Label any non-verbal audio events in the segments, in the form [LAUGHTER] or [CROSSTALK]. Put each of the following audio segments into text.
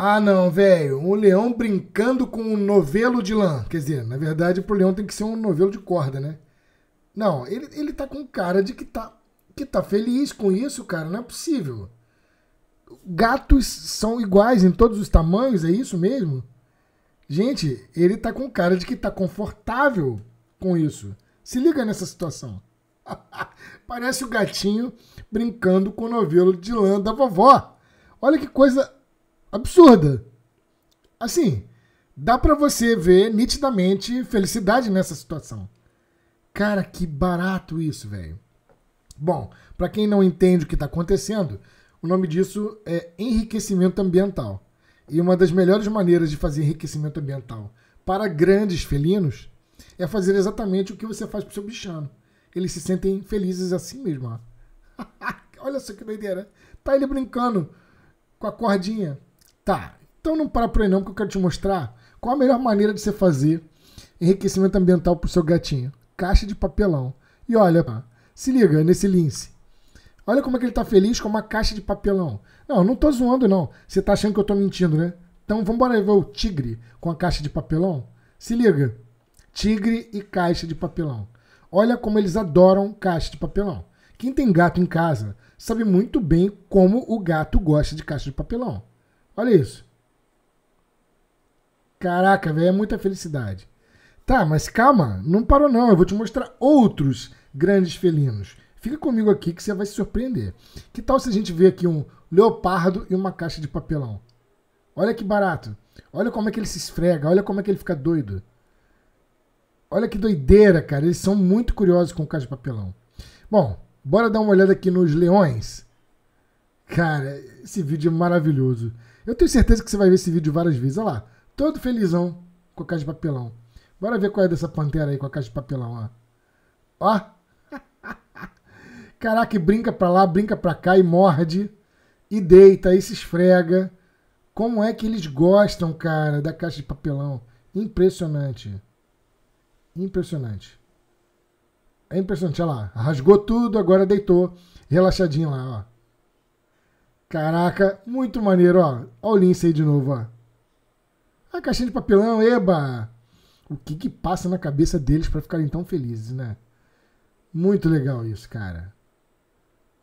Ah, não, velho. Um leão brincando com um novelo de lã. Quer dizer, na verdade, pro leão tem que ser um novelo de corda, né? Não, ele, ele tá com cara de que tá, que tá feliz com isso, cara. Não é possível. Gatos são iguais em todos os tamanhos, é isso mesmo? Gente, ele tá com cara de que tá confortável com isso. Se liga nessa situação. [LAUGHS] Parece o gatinho brincando com o novelo de lã da vovó. Olha que coisa absurda. Assim, dá para você ver nitidamente felicidade nessa situação. Cara, que barato isso, velho. Bom, para quem não entende o que está acontecendo, o nome disso é enriquecimento ambiental. E uma das melhores maneiras de fazer enriquecimento ambiental para grandes felinos é fazer exatamente o que você faz pro seu bichano. Eles se sentem felizes assim mesmo. [LAUGHS] Olha só que doideira. Tá ele brincando com a cordinha. Tá, então não para por aí não, que eu quero te mostrar qual a melhor maneira de você fazer enriquecimento ambiental pro seu gatinho. Caixa de papelão. E olha, se liga nesse lince. Olha como é que ele tá feliz com uma caixa de papelão. Não, não tô zoando não. Você tá achando que eu tô mentindo, né? Então vamos embora ver o tigre com a caixa de papelão? Se liga. Tigre e caixa de papelão. Olha como eles adoram caixa de papelão. Quem tem gato em casa sabe muito bem como o gato gosta de caixa de papelão. Olha isso. Caraca, velho, é muita felicidade. Tá, mas calma, não parou não. Eu vou te mostrar outros grandes felinos. Fica comigo aqui que você vai se surpreender. Que tal se a gente vê aqui um leopardo e uma caixa de papelão? Olha que barato. Olha como é que ele se esfrega, olha como é que ele fica doido. Olha que doideira, cara. Eles são muito curiosos com caixa de papelão. Bom, bora dar uma olhada aqui nos leões. Cara, esse vídeo é maravilhoso. Eu tenho certeza que você vai ver esse vídeo várias vezes. Olha lá, todo felizão com a caixa de papelão. Bora ver qual é dessa pantera aí com a caixa de papelão, ó. Ó. [LAUGHS] Caraca, brinca pra lá, brinca pra cá e morde. E deita, e se esfrega. Como é que eles gostam, cara, da caixa de papelão? Impressionante. Impressionante. É impressionante, olha lá. Rasgou tudo, agora deitou. Relaxadinho lá, ó. Caraca, muito maneiro, ó. Olha o lince aí de novo, ó. A caixinha de papelão, eba! O que que passa na cabeça deles para ficarem tão felizes, né? Muito legal isso, cara.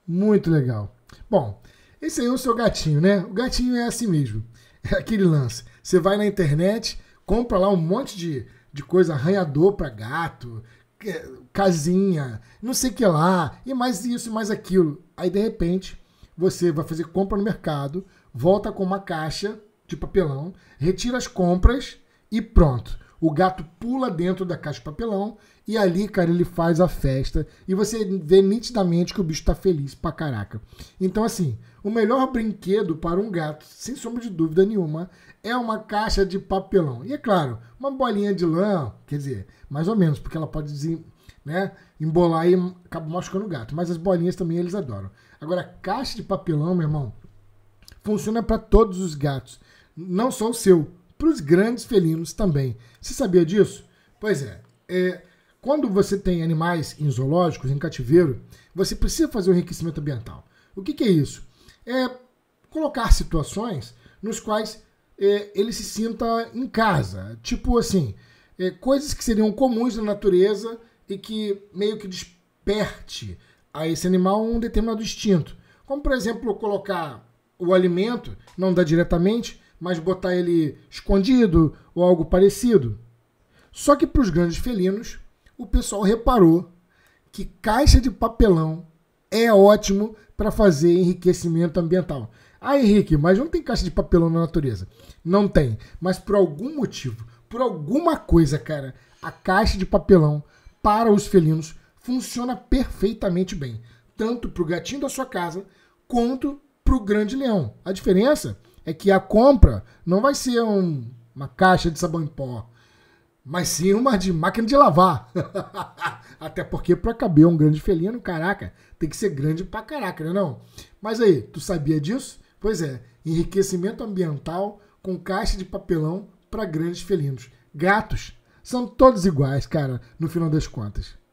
Muito legal. Bom, esse aí é o seu gatinho, né? O gatinho é assim mesmo. É aquele lance. Você vai na internet, compra lá um monte de, de coisa arranhador para gato, casinha, não sei o que lá, e mais isso e mais aquilo. Aí de repente você vai fazer compra no mercado, volta com uma caixa de papelão, retira as compras e pronto. O gato pula dentro da caixa de papelão e ali, cara, ele faz a festa. E você vê nitidamente que o bicho tá feliz pra caraca. Então, assim, o melhor brinquedo para um gato, sem sombra de dúvida nenhuma, é uma caixa de papelão. E é claro, uma bolinha de lã, quer dizer, mais ou menos, porque ela pode né? Embolar e acaba machucando o gato. Mas as bolinhas também eles adoram. Agora, caixa de papelão, meu irmão, funciona para todos os gatos. Não só o seu, para os grandes felinos também. Se sabia disso? Pois é, é, quando você tem animais em zoológicos, em cativeiro, você precisa fazer um enriquecimento ambiental. O que, que é isso? É colocar situações nos quais é, ele se sinta em casa. Tipo assim, é, coisas que seriam comuns na natureza e que meio que desperte a esse animal um determinado instinto. Como, por exemplo, colocar o alimento, não dá diretamente, mas botar ele escondido ou algo parecido. Só que para os grandes felinos, o pessoal reparou que caixa de papelão é ótimo para fazer enriquecimento ambiental. Ah, Henrique, mas não tem caixa de papelão na natureza. Não tem. Mas por algum motivo, por alguma coisa, cara, a caixa de papelão para os felinos funciona perfeitamente bem. Tanto para o gatinho da sua casa quanto para o grande leão. A diferença é que a compra não vai ser um, uma caixa de sabão em pó, mas sim uma de máquina de lavar. [LAUGHS] Até porque para caber um grande felino, caraca, tem que ser grande pra caraca, né não? Mas aí, tu sabia disso? Pois é, enriquecimento ambiental com caixa de papelão para grandes felinos. Gatos são todos iguais, cara, no final das contas.